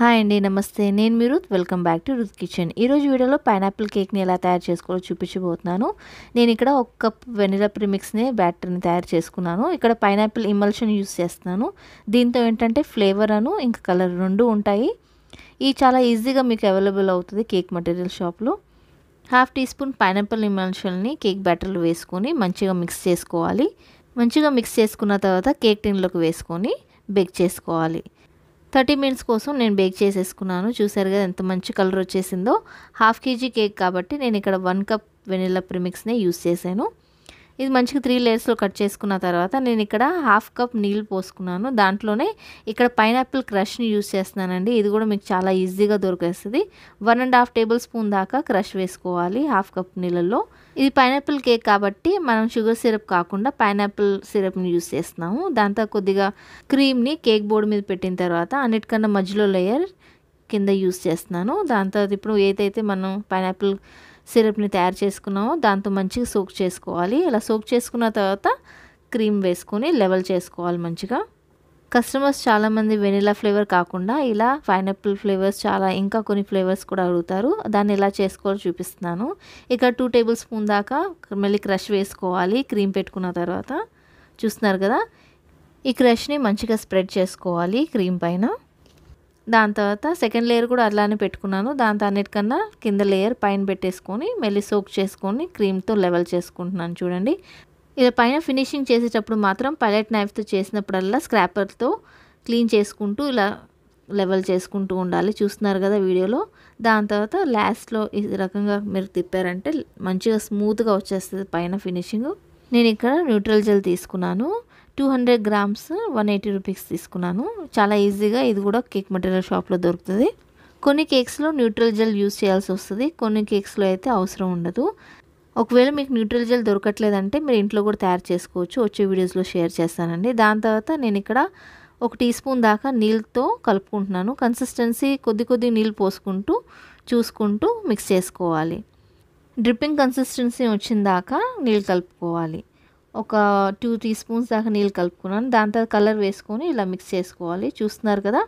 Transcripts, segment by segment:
hi అండి నమస్తే నేను మీరు welcome back to Ruth kitchen ఈరోజు వీడియోలో పైనాపిల్ కేక్ని ఎలా తయారు చేసుకోవాలో చూపించబోతున్నాను నేను ఇక్కడ ఒక కప్ వెనిలా ప్రిమిక్స్ని బ్యాటర్ని తయారు చేసుకున్నాను ఇక్కడ పైనాపిల్ ఇమల్షన్ యూస్ చేస్తున్నాను దీంతో ఏంటంటే ఫ్లేవర్ అను ఇంకా కలర్ రెండు ఉంటాయి ఇవి చాలా ఈజీగా మీకు అవైలబుల్ అవుతుంది కేక్ మెటీరియల్ షాప్లో హాఫ్ టీ స్పూన్ పైనాపిల్ ఇమల్షన్ని కేక్ బ్యాటర్లో వేసుకొని మంచిగా మిక్స్ చేసుకోవాలి మంచిగా మిక్స్ చేసుకున్న తర్వాత కేక్ టిన్లోకి వేసుకొని బేక్ చేసుకోవాలి థర్టీ మినిట్స్ కోసం నేను బేక్ చేసేసుకున్నాను చూసారు కదా ఎంత మంచి కలర్ వచ్చేసిందో హాఫ్ కేజీ కేక్ కాబట్టి నేను ఇక్కడ వన్ కప్ వెనిలా ప్రిమిక్స్నే యూస్ చేశాను ఇది మంచిగా త్రీ లేయర్స్లో కట్ చేసుకున్న తర్వాత నేను ఇక్కడ హాఫ్ కప్ నీళ్ళు పోసుకున్నాను దాంట్లోనే ఇక్కడ పైనాపిల్ క్రష్ని యూస్ చేస్తున్నానండి ఇది కూడా మీకు చాలా ఈజీగా దొరికేస్తుంది one and half tablespoon దాకా క్రష్ వేసుకోవాలి హాఫ్ కప్ నీళ్ళల్లో ఇది పైనాపిల్ కేక్ కాబట్టి మనం షుగర్ సిరప్ కాకుండా పైనాపిల్ సిరప్ని యూస్ చేస్తున్నాము దాంతో కొద్దిగా క్రీమ్ని కేక్ బోర్డు మీద పెట్టిన తర్వాత అన్నిటికన్నా మధ్యలో లేయర్ కింద యూస్ చేస్తున్నాను దాంతో ఇప్పుడు ఏదైతే మనం పైనాపిల్ సిరప్ని తయారు చేసుకున్నాము దాంతో మంచిగా సోక్ చేసుకోవాలి ఇలా సోక్ చేసుకున్న తర్వాత క్రీమ్ వేసుకొని లెవెల్ చేసుకోవాలి మంచిగా కస్టమర్స్ చాలామంది వెనిలా ఫ్లేవర్ కాకుండా ఇలా పైనాపిల్ ఫ్లేవర్స్ చాలా ఇంకా కొన్ని ఫ్లేవర్స్ కూడా అడుగుతారు దాన్ని ఎలా చేసుకోవాలో చూపిస్తున్నాను ఇక్కడ టూ టేబుల్ స్పూన్ దాకా మళ్ళీ క్రష్ వేసుకోవాలి క్రీమ్ పెట్టుకున్న తర్వాత చూస్తున్నారు కదా ఈ క్రష్ని మంచిగా స్ప్రెడ్ చేసుకోవాలి క్రీమ్ పైన దాని తర్వాత సెకండ్ లేయర్ కూడా అలానే పెట్టుకున్నాను దాంతో అన్నిటికన్నా కింద లేయర్ పైన పెట్టేసుకొని మళ్ళీ సోక్ చేసుకొని క్రీమ్తో లెవెల్ చేసుకుంటున్నాను చూడండి ఇలా పైన ఫినిషింగ్ చేసేటప్పుడు మాత్రం పైలట్ నైఫ్తో చేసినప్పుడల్లా స్క్రాపర్తో క్లీన్ చేసుకుంటూ ఇలా లెవెల్ చేసుకుంటూ ఉండాలి చూస్తున్నారు కదా వీడియోలో దాని తర్వాత లాస్ట్లో ఈ రకంగా మీరు తిప్పారంటే మంచిగా స్మూత్గా వచ్చేస్తుంది పైన ఫినిషింగ్ నేను ఇక్కడ న్యూట్రల్ జెల్ తీసుకున్నాను two hundred grams one eighty rupees తీసుకున్నాను చాలా ఈజీగా ఇది కూడా కేక్ మెటీరియల్ షాప్లో దొరుకుతుంది కొన్ని కేక్స్లో న్యూట్రల్ జెల్ యూస్ చేయాల్సి వస్తుంది కొన్ని కేక్స్లో అయితే అవసరం ఉండదు ఒకవేళ మీకు న్యూట్రల్ జెల్ దొరకట్లేదంటే మీరు ఇంట్లో కూడా తయారు చేసుకోవచ్చు వచ్చే వీడియోస్లో షేర్ చేస్తానండి దాని తర్వాత నేను ఇక్కడ ఒక టీ స్పూన్ దాకా నీళ్ళతో కలుపుకుంటున్నాను కన్సిస్టెన్సీ కొద్ది కొద్ది నీళ్ళు పోసుకుంటూ చూసుకుంటూ మిక్స్ చేసుకోవాలి డ్రిప్పింగ్ కన్సిస్టెన్సీ వచ్చిన దాకా నీళ్ళు కలుపుకోవాలి ఒక టూ టీ స్పూన్స్ దాకా నీళ్ళు కలుపుకున్నాను దాని తర్వాత కలర్ వేసుకొని ఇలా మిక్స్ చేసుకోవాలి చూస్తున్నారు కదా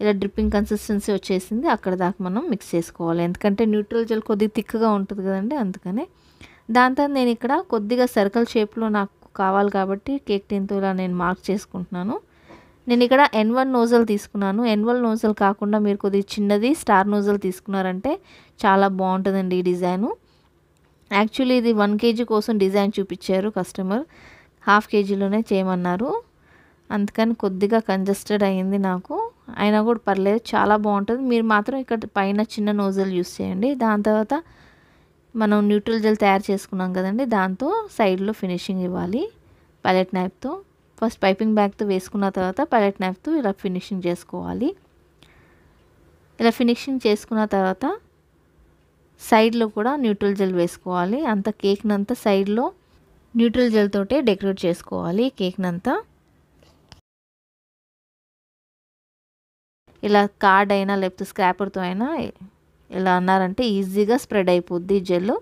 ఇలా డ్రిప్పింగ్ కన్సిస్టెన్సీ వచ్చేసింది అక్కడ దాకా మనం మిక్స్ చేసుకోవాలి ఎందుకంటే న్యూట్రల్ జెల్ కొద్దిగా థిక్గా ఉంటుంది కదండి అందుకనే దాని తర్వాత నేను ఇక్కడ కొద్దిగా సర్కిల్ షేప్లో నాకు కావాలి కాబట్టి కేక్ టెన్తో ఇలా నేను మార్క్ చేసుకుంటున్నాను నేను ఇక్కడ ఎన్ వన్ నోజల్ తీసుకున్నాను ఎన్ వన్ నోజల్ కాకుండా మీరు కొద్దిగా చిన్నది స్టార్ నోజల్ తీసుకున్నారంటే చాలా బాగుంటుందండి ఈ డిజైను యాక్చువల్లీ ఇది వన్ కేజీ కోసం డిజైన్ చూపించారు కస్టమర్ హాఫ్ కేజీలోనే చేయమన్నారు అందుకని కొద్దిగా కంజెస్టెడ్ అయ్యింది నాకు అయినా కూడా పర్లేదు చాలా బాగుంటుంది మీరు మాత్రం ఇక్కడ పైన చిన్న నోజల్ యూస్ చేయండి దాని తర్వాత మనం న్యూట్రల్ జెల్ తయారు చేసుకున్నాం కదండి దాంతో సైడ్లో ఫినిషింగ్ ఇవ్వాలి పైలెట్ నైఫ్తో ఫస్ట్ పైపింగ్ బ్యాగ్తో వేసుకున్న తర్వాత పైలెట్ నైఫ్తో ఇలా ఫినిషింగ్ చేసుకోవాలి ఇలా ఫినిషింగ్ చేసుకున్న తర్వాత సైడ్లో కూడా న్యూట్రల్ జెల్ వేసుకోవాలి అంత కేక్నంతా సైడ్లో న్యూట్రల్ జెల్ తోటే డెకరేట్ చేసుకోవాలి కేక్నంతా ఇలా కార్డ్ అయినా లేకపోతే స్క్రాపర్తో అయినా ఇలా అన్నారంటే ఈజీగా స్ప్రెడ్ అయిపోద్ది జెల్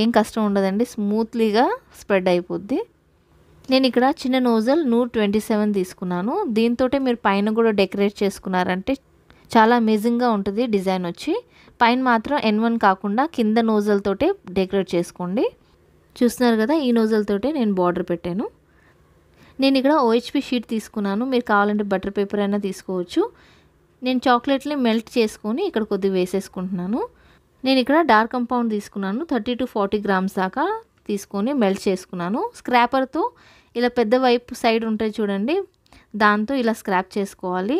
ఏం కష్టం ఉండదండి స్మూత్లీగా స్ప్రెడ్ అయిపోద్ది నేను ఇక్కడ చిన్న నోజల్ నూరు ట్వంటీ సెవెన్ తీసుకున్నాను దీంతో మీరు పైన కూడా డెకరేట్ చేసుకున్నారంటే చాలా అమేజింగ్గా ఉంటుంది డిజైన్ వచ్చి పైన మాత్రం ఎన్ వన్ కాకుండా కింద నోజల్తోటే డెకరేట్ చేసుకోండి చూస్తున్నారు కదా ఈ నోజల్తోటే నేను బార్డర్ పెట్టాను నేను ఇక్కడ ఓహెచ్పి షీట్ తీసుకున్నాను మీరు కావాలంటే బటర్ పేపర్ అయినా తీసుకోవచ్చు నేను చాక్లెట్ని మెల్ట్ చేసుకొని ఇక్కడ కొద్దిగా వేసేసుకుంటున్నాను నేను ఇక్కడ డార్క్ కంపౌండ్ తీసుకున్నాను థర్టీ టు ఫార్టీ గ్రామ్స్ దాకా తీసుకొని మెల్ట్ చేసుకున్నాను స్క్రాపర్తో ఇలా పెద్ద వైపు సైడ్ ఉంటాయి చూడండి దాంతో ఇలా స్క్రాప్ చేసుకోవాలి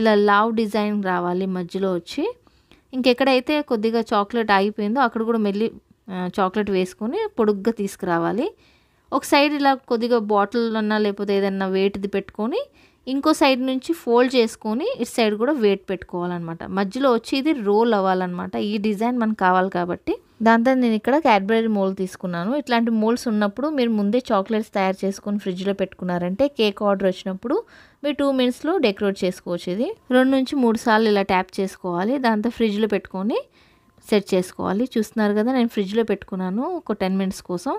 ఇలా లావ్ డిజైన్ రావాలి మధ్యలో వచ్చి ఇంకెక్కడైతే కొద్దిగా చాక్లెట్ ఆగిపోయిందో అక్కడ కూడా మెల్లి చాక్లెట్ వేసుకొని పొడుగ్గా తీసుకురావాలి ఒక సైడ్ ఇలా కొద్దిగా బాటిల్ అన్నా లేకపోతే ఏదన్నా వేటిది పెట్టుకొని ఇంకో సైడ్ నుంచి ఫోల్డ్ చేసుకొని ఇటు సైడ్ కూడా వెయిట్ పెట్టుకోవాలన్నమాట మధ్యలో వచ్చి ఇది రోల్ అవ్వాలన్నమాట ఈ డిజైన్ మనకు కావాలి కాబట్టి దాంతో నేను ఇక్కడ క్యాడ్బరీ మోల్ తీసుకున్నాను ఇట్లాంటి మోల్స్ ఉన్నప్పుడు మీరు ముందే చాక్లెట్స్ తయారు చేసుకొని ఫ్రిడ్జ్లో పెట్టుకున్నారంటే కేక్ ఆర్డర్ వచ్చినప్పుడు మీరు టూ మినిట్స్లో డెకరేట్ చేసుకోవచ్చు ఇది రెండు నుంచి మూడు సార్లు ఇలా ట్యాప్ చేసుకోవాలి దాంతో ఫ్రిడ్జ్లో పెట్టుకొని సెట్ చేసుకోవాలి చూస్తున్నారు కదా నేను ఫ్రిడ్జ్లో పెట్టుకున్నాను ఒక టెన్ మినిట్స్ కోసం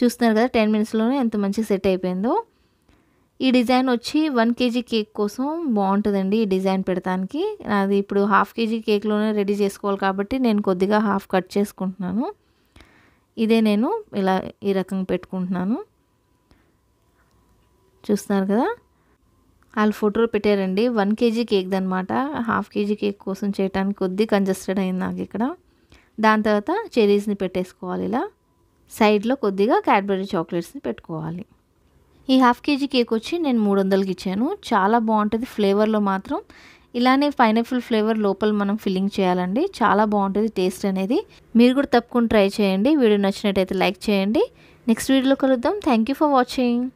చూస్తున్నారు కదా టెన్ మినిట్స్లోనే ఎంత మంచిగా సెట్ అయిపోయిందో ఈ డిజైన్ వచ్చి వన్ కేజీ కేక్ కోసం బాగుంటుందండి ఈ డిజైన్ పెడతానికి అది ఇప్పుడు హాఫ్ కేజీ కేక్లోనే రెడీ చేసుకోవాలి కాబట్టి నేను కొద్దిగా హాఫ్ కట్ చేసుకుంటున్నాను ఇదే నేను ఇలా ఈ రకంగా పెట్టుకుంటున్నాను చూస్తున్నారు కదా వాళ్ళు ఫోటోలు పెట్టారండి వన్ కేజీ కేక్ అనమాట హాఫ్ కేజీ కేక్ కోసం చేయడానికి కొద్ది కంజస్టెడ్ అయింది నాకు ఇక్కడ దాని తర్వాత చెరీస్ని పెట్టేసుకోవాలి ఇలా సైడ్లో కొద్దిగా క్యాడ్బరీ చాక్లెట్స్ని పెట్టుకోవాలి ఈ హాఫ్ కేజీ కేక్ వచ్చి నేను మూడు వందలకి ఇచ్చాను చాలా బాగుంటుంది ఫ్లేవర్లో మాత్రం ఇలానే పైనాపిల్ ఫ్లేవర్ లోపల మనం ఫిల్లింగ్ చేయాలండి చాలా బాగుంటుంది టేస్ట్ అనేది మీరు కూడా తప్పకుండా ట్రై చేయండి వీడియో నచ్చినట్టయితే లైక్ చేయండి నెక్స్ట్ వీడియోలో కలుద్దాం థ్యాంక్ యూ ఫర్ వాచింగ్